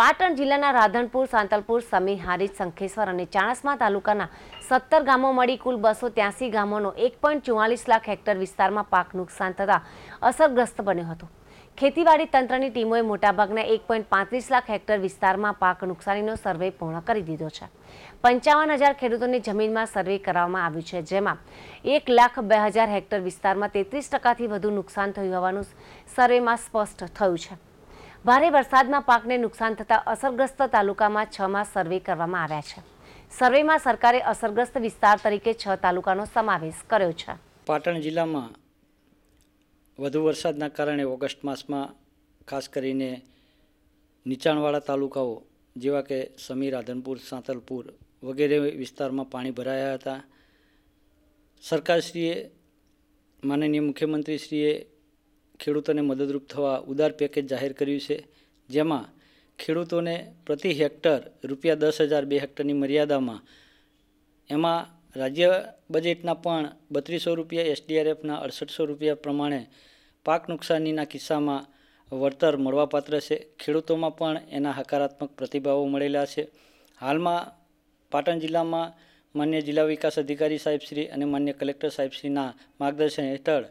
પાટણ જિલ્લાના રાધનપુર સાંતલપુર સમી હારીજ શંખેશ્વર અને ચાણસમા તાલુકાના સત્તર ગામો મળી કુલ બસો ત્યાસી ગામોનો એક પોઈન્ટ ચુમ્માલીસ લાખ હેક્ટર વિસ્તારમાં પાક નુકસાન થતાં અસરગ્રસ્ત બન્યો હતો ખેતીવાડી તંત્રની ટીમોએ મોટાભાગના એક પોઈન્ટ પાંત્રીસ લાખ હેક્ટર વિસ્તારમાં પાક નુકસાનીનો સર્વે પૂર્ણ કરી દીધો છે પંચાવન હજાર ખેડૂતોની જમીનમાં સર્વે કરવામાં આવ્યું છે જેમાં એક લાખ બે હજાર હેક્ટર વિસ્તારમાં તેત્રીસ ટકાથી વધુ નુકસાન થયું હોવાનું સર્વેમાં સ્પષ્ટ થયું છે ભારે વરસાદમાં પાકને નુકસાન થતા અસરગ્રસ્ત તાલુકામાં છ છમાં સર્વે કરવામાં આવ્યા છે સર્વેમાં સરકારે અસરગ્રસ્ત વિસ્તાર તરીકે છ તાલુકાનો સમાવેશ કર્યો છે પાટણ જિલ્લામાં વધુ વરસાદના કારણે ઓગસ્ટ માસમાં ખાસ કરીને નીચાણવાળા તાલુકાઓ જેવા કે સમી રાધનપુર સાંતલપુર વગેરે વિસ્તારમાં પાણી ભરાયા હતા સરકારશ્રીએ માનનીય મુખ્યમંત્રીશ્રીએ ખેડૂતોને મદદરૂપ થવા ઉદાર પેકેજ જાહેર કર્યું છે જેમાં ખેડૂતોને પ્રતિ હેક્ટર રૂપિયા દસ હજાર બે હેક્ટરની મર્યાદામાં એમાં રાજ્ય બજેટના પણ બત્રીસો રૂપિયા એસડીઆરએફના અડસઠસો રૂપિયા પ્રમાણે પાક નુકસાનીના કિસ્સામાં વળતર મળવાપાત્ર છે ખેડૂતોમાં પણ એના હકારાત્મક પ્રતિભાવો મળેલા છે હાલમાં પાટણ જિલ્લામાં માન્ય જિલ્લા વિકાસ અધિકારી સાહેબશ્રી અને માન્ય કલેક્ટર સાહેબશ્રીના માર્ગદર્શન હેઠળ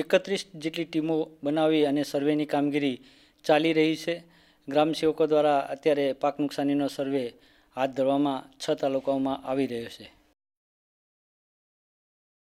એકત્રીસ જેટલી ટીમો બનાવી અને સર્વેની કામગીરી ચાલી રહી છે ગ્રામ સેવકો દ્વારા અત્યારે પાક નુકસાનીનો સર્વે હાથ ધરવામાં છ તાલુકાઓમાં આવી રહ્યો છે